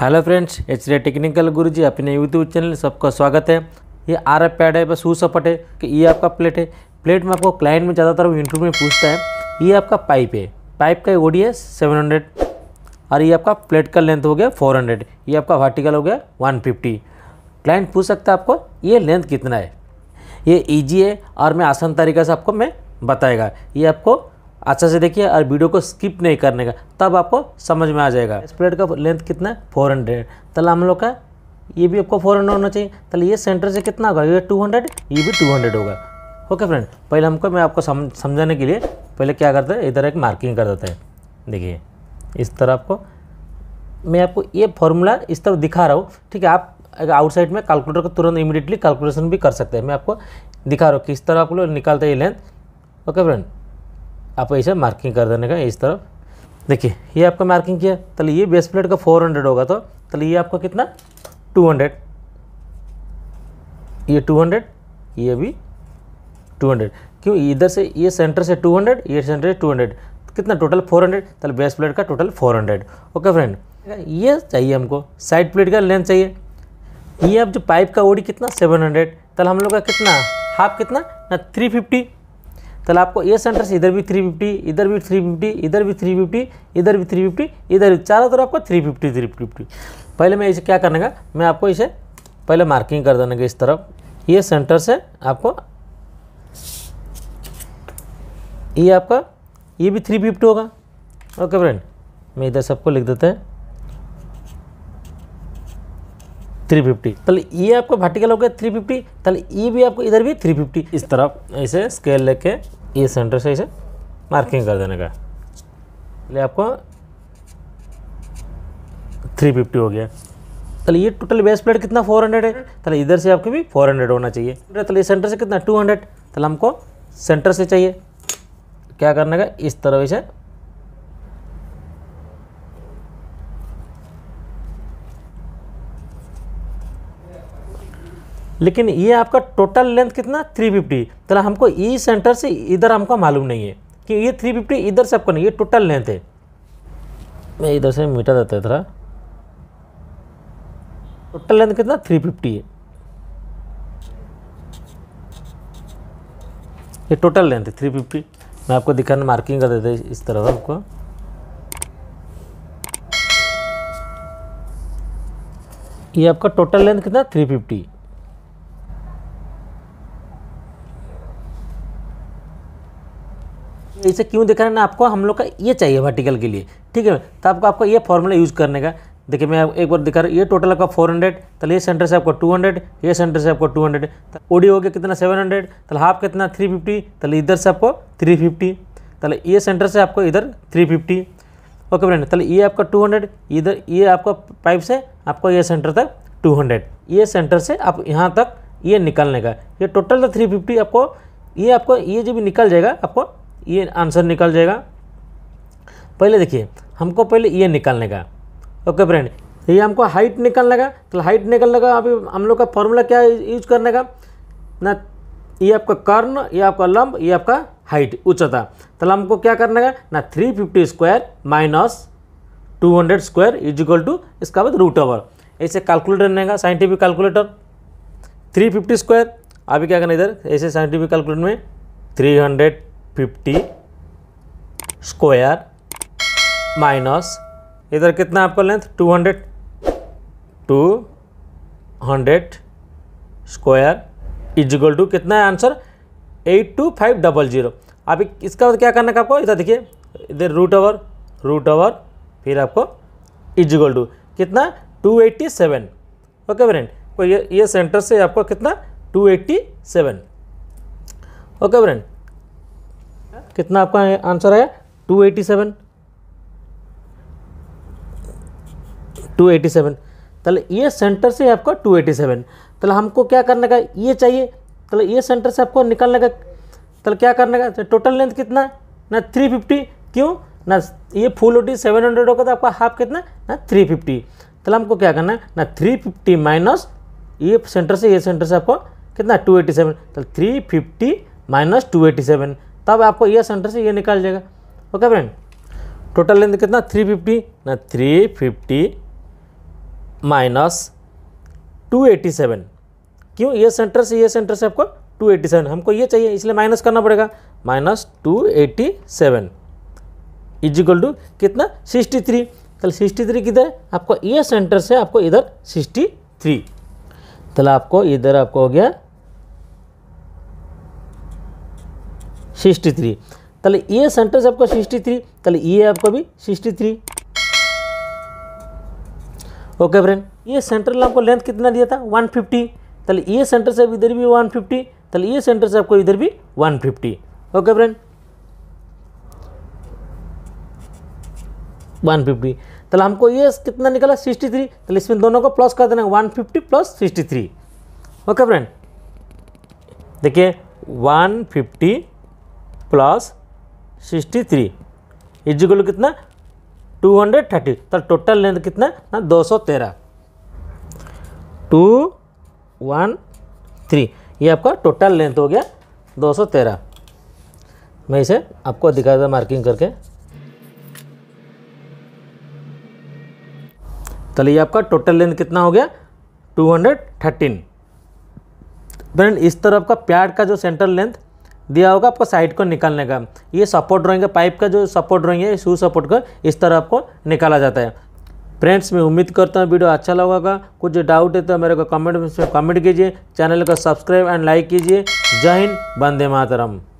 hello friends H technical गुरु जी अपने YouTube channel सबका स्वागत है ये आर एफ पैड है बस शू सपट है कि ये आपका प्लेट है प्लेट में आपको क्लाइंट में ज़्यादातर इंटरव्यू में पूछता है ये आपका पाइप है पाइप का ओडी है सेवन हंड्रेड और ये आपका प्लेट का लेंथ हो गया फोर हंड्रेड ये आपका वर्टिकल हो गया वन फिफ्टी क्लाइंट पूछ सकता है आपको ये लेंथ कितना है ये ईजी है और मैं आसान तरीके से आपको मैं बताएगा ये आपको अच्छा से देखिए और वीडियो को स्किप नहीं करने का तब आपको समझ में आ जाएगा इस प्लेट का लेंथ कितना है फोर हंड्रेड तला हम लोग का ये भी आपको फोर हंड्रेड होना चाहिए तल ये सेंटर से कितना होगा ये टू हंड्रेड ये भी टू हंड्रेड होगा ओके फ्रेंड पहले हमको मैं आपको समझाने के लिए पहले क्या करते हैं इधर एक मार्किंग कर देते हैं देखिए इस तरह आपको मैं आपको ये फॉर्मूला इस तरह दिखा रहा हूँ ठीक है आप आउटसाइड में कैलकुलेटर को तुरंत इमीडिएटली कैलकुलेशन भी कर सकते हैं मैं आपको दिखा रहा हूँ किस तरह आप लोग निकालते हैं ये लेंथ ओके फ्रेंड आप ऐसे मार्किंग कर देने का इस तरफ देखिए ये आपका मार्किंग किया तले ये बेस प्लेट का फोर हंड्रेड होगा तो तले ये आपका कितना टू हंड्रेड ये टू हंड्रेड ये भी टू हंड्रेड क्यों इधर से ये सेंटर से टू हंड्रेड ये सेंटर से टू हंड्रेड कितना टोटल फोर हंड्रेड तले बेस प्लेट का total four hundred okay friend ये चाहिए हमको साइड प्लेट का लेंथ चाहिए ये अब जो पाइप का ओडी कितना सेवन हंड्रेड तल हम लोग का कितना हाफ कितना ना थ्री फिफ्टी तो आपको ये सेंटर्स इधर भी थ्री फिफ्टी इधर भी थ्री फिफ्टी इधर भी थ्री फिफ्टी इधर भी थ्री फिफ्टी इधर चारों तरफ आपको थ्री फिफ्टी थ्री फिफ्टी पहले मैं इसे क्या करने का मैं आपको इसे पहले मार्किंग कर देने का इस तरफ ये सेंटर से आपको ये आपका ये भी थ्री फिफ्टी होगा ओके फ्रेंड मैं इधर सबको लिख देते हैं थ्री फिफ्टी पहले ये आपको वर्टिकल हो गया थ्री फिफ्टी पहले ये भी आपको इधर भी थ्री फिफ्टी इस तरफ ऐसे स्केल लेके ये सेंटर से इसे मार्किंग कर देने का ले आपको थ्री फिफ्टी हो गया चलिए ये टोटल बेस प्लेट कितना फोर हंड्रेड है चलिए इधर से आपको भी फोर हंड्रेड होना चाहिए चलिए सेंटर से कितना टू हंड्रेड तले हमको सेंटर से चाहिए क्या करने का इस तरह से लेकिन ये आपका टोटल लेंथ कितना 350 चला हमको ई e सेंटर से इधर हमको मालूम नहीं है कि ये 350 इधर से आपको नहीं ये टोटल लेंथ है मैं इधर से मीटर देता है थोड़ा टोटल लेंथ कितना 350 है ये टोटल लेंथ है 350 मैं आपको दिखाने मार्किंग कर देता इस तरह का आपको ये आपका टोटल लेंथ कितना 350 इसे क्यों दिखा रहे ना आपको हम लोग का ये चाहिए वर्टिकल के लिए ठीक है तो आपको आपको ये फॉर्मूला यूज़ करने का देखिए मैं एक बार दिखा रहा हूँ ये टोटल आपका फोर हंड्रेड तो ये सेंटर से आपको टू हंड्रेड ये सेंटर से आपको टू हंड्रेड तो ओडी हो गया कितना सेवन हंड्रेड तो हाफ कितना थ्री फिफ्टी तो इधर से आपको थ्री फिफ्टी तो ये सेंटर से आपको इधर थ्री फिफ्टी ओके फ्रेंड तो ये आपका टू हंड्रेड इधर ये आपका पाइप से आपको ये सेंटर तक टू हंड्रेड ये सेंटर से आप यहाँ तक ये निकालने का ये टोटल तो थ्री फिफ्टी आपको ये आपको ये जो भी निकल जाएगा आपको ये आंसर निकल जाएगा पहले देखिए हमको पहले ये निकालने का ओके फ्रेंड ये हमको हाइट निकालने का तो हाइट निकालने का अभी हम लोग का फॉर्मूला क्या यूज करने का ना ये आपका कर्ण ये आपका लंब ये आपका हाइट उच्चता तो हमको क्या करने का ना three fifty square minus two hundred square is equal to इसका बाद रूट ओवर ऐसे कैलकुलेटर का scientific calculator three fifty square अभी क्या करना इधर ऐसे साइंटिफिक कैलकुलेटर में three hundred fifty square minus इधर कितना आपका length two hundred two hundred square is equal to कितना है answer eight two five double zero अब इसका मतलब क्या करना है आपको इधर देखिए इधर रूट ओवर रूट ओवर फिर आपको इजिकल टू कितना two eighty seven okay friend तो ये ये सेंटर से आपको कितना two eighty seven okay friend कितना आपका आंसर आया two eighty seven two eighty seven तले ये सेंटर से आपका टू एटी सेवन तले हमको क्या करने का ये चाहिए तले ये सेंटर से आपको निकालने का तले क्या करने का टोटल लेंथ कितना है ना थ्री फिफ्टी क्यों ना ये फुल ओटी सेवन हंड्रेड होगा तो आपका हाफ कितना ना थ्री फिफ्टी तले हमको क्या करना है ना थ्री फिफ्टी माइनस ये सेंटर से ये सेंटर से आपको कितना टू एटी सेवन तले three fifty minus two eighty seven तब आपको ये सेंटर से ये निकाल जाएगा ओके फ्रेंड टोटल लेंथ कितना थ्री फिफ्टी ना three fifty minus two eighty seven क्यों ये सेंटर से ये सेंटर से आपको टू एटी सेवन हमको ये चाहिए इसलिए माइनस करना पड़ेगा minus two eighty seven is equal to कितना सिक्सटी थ्री तल सिक्सटी थ्री किधर आपको ये सेंटर से आपको इधर सिक्सटी थ्री चल आपको इधर आपको हो गया সিক্সটি থ্রি তাহলে ये से आपका सिक्सटी थ्री তাহলে ये आपका भी सिक्सटी थ्री ओके फ्रेंड ये सेंट्रल आपको लेंथ कितना दिया था 150 ताले ये सेंटर आप इधर भी 150 ताले ये सेंटर से आपको इधर भी 150 ओके फ्रेंड 150 तेल हमको ये कितना निकला 63 तेल इसमें दोनों को प्लस कर देना 150 प्लस थ्री ओके फ्रेंड देखिए 150 प्लस सिक्सटी थ्री इजिकल कितना टू हंड्रेड थर्टी तो टोटल लेंथ कितना ना दो सौ तेरह टू वन थ्री ये आपका टोटल लेंथ हो गया दो सौ तेरह मैं इसे आपको दिखा था मार्किंग करके चलिए ये आपका टोटल लेंथ कितना हो गया टू हंड्रेड थर्टीन फ्रेंड इस तरफ का प्याड का जो सेंटर लेंथ दिया होगा आपको साइड को निकालने का ये सपोर्ट ड्रॉइंग का पाइप का जो सपोर्ट ड्रॉइंग है शू सपोर्ट का इस तरह आपको निकाला जाता है फ्रेंड्स मैं उम्मीद करता हूँ वीडियो अच्छा लगा होगा कुछ डाउट है तो मेरे को कमेंट में कमेंट कीजिए चैनल को सब्सक्राइब एंड लाइक कीजिए जय हिंद वंदे मातरम